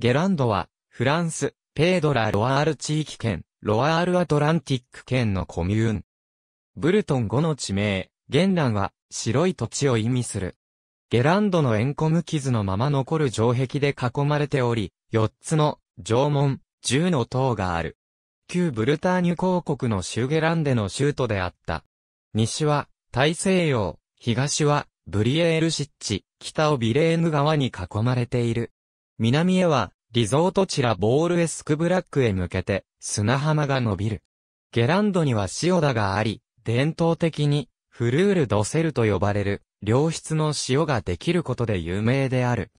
ゲランドは、フランス、ペードラ・ロアール地域圏、ロアール・アトランティック圏のコミューン。ブルトン語の地名、玄蘭は、白い土地を意味する。ゲランドのエンコム傷のまま残る城壁で囲まれており、4つの、城門、10の塔がある。旧ブルターニュ公国のシュゲランデの州都であった。西は、大西洋、東は、ブリエール湿地、北をビレーヌ川に囲まれている。南へは、リゾート地ラボールエスクブラックへ向けて、砂浜が伸びる。ゲランドには塩田があり、伝統的に、フルールドセルと呼ばれる、良質の塩ができることで有名である。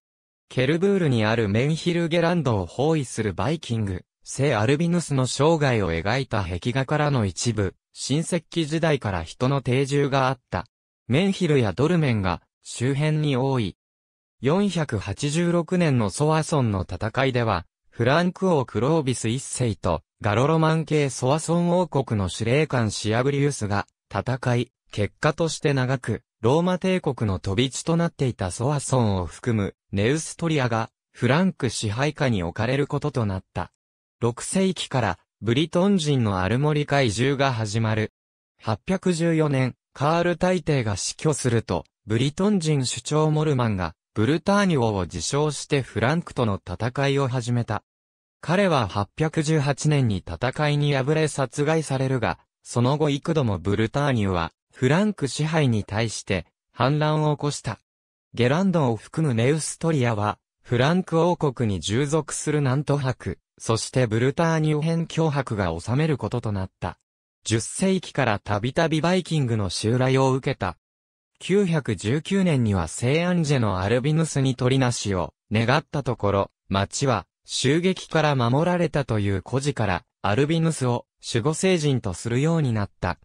ケルブールにあるメンヒルゲランドを包囲するバイキング、聖アルビヌスの生涯を描いた壁画からの一部、新石器時代から人の定住があった。メンヒルやドルメンが周辺に多い486年のソアソンの戦いでは、フランク王クロービス一世とガロロマン系ソアソン王国の司令官シアブリウスが戦い、結果として長く、ローマ帝国の飛び地となっていたソアソンを含むネウストリアがフランク支配下に置かれることとなった。6世紀からブリトン人のアルモリカ移が始まる。814年、カール大帝が死去すると、ブリトン人首長モルマンがブルターニュを自称してフランクとの戦いを始めた。彼は818年に戦いに敗れ殺害されるが、その後幾度もブルターニュは、フランク支配に対して、反乱を起こした。ゲランドンを含むネウストリアは、フランク王国に従属する南都博、そしてブルターニュ辺脅迫が治めることとなった。10世紀からたびたびバイキングの襲来を受けた、919年には聖アンジェのアルビヌスに取りなしを願ったところ、町は襲撃から守られたという故事から、アルビヌスを守護聖人とするようになった。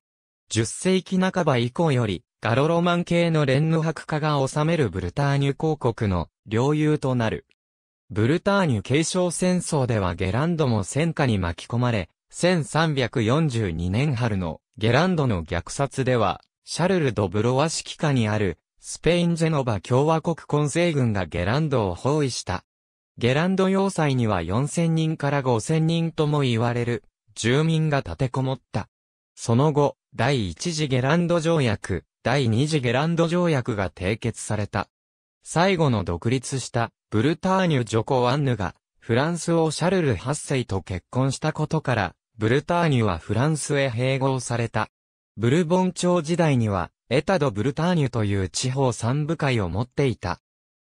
10世紀半ば以降より、ガロロマン系の連の博家が治めるブルターニュ公国の領有となる。ブルターニュ継承戦争ではゲランドも戦火に巻き込まれ、1342年春のゲランドの虐殺では、シャルル・ド・ブロワ指揮下にある、スペイン・ジェノバ共和国混成軍がゲランドを包囲した。ゲランド要塞には4000人から5000人とも言われる、住民が立てこもった。その後、第1次ゲランド条約、第2次ゲランド条約が締結された。最後の独立したブルターニュ・ジョコ・アンヌがフランスをシャルル8世と結婚したことから、ブルターニュはフランスへ併合された。ブルボン朝時代には、エタド・ブルターニュという地方三部会を持っていた。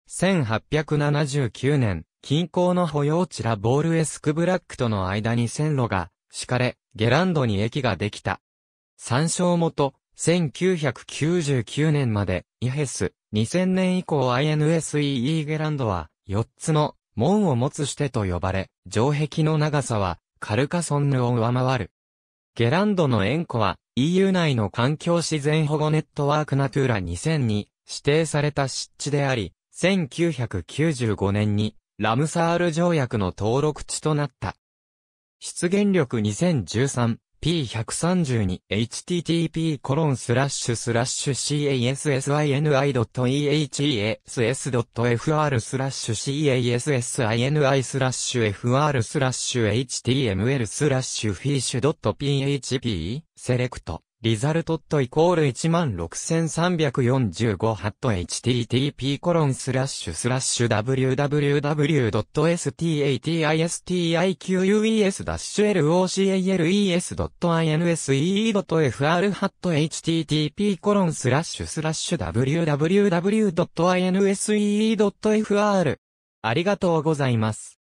1879年、近郊の保養地ラ・ボール・エスク・ブラックとの間に線路が敷かれ、ゲランドに駅ができた。参照元、1999年まで、イヘス、2000年以降 INSEE ゲランドは、4つの門を持つしてと呼ばれ、城壁の長さは、カルカソンヌを上回る。ゲランドの円弧は、EU 内の環境自然保護ネットワークナトゥーラ2000に指定された湿地であり、1995年にラムサール条約の登録地となった。出現力2013 p132http://casini.ehess.fr casini スラッシュ fr スラッシュ html スラッシュ fish.php セレクトリザルトットイコール16345ハット http コロンスラッシュスラッシュ www.statistiques-locales.inse.fr ハット http コロンスラッシュスラッシュ www.insee.fr ありがとうございます。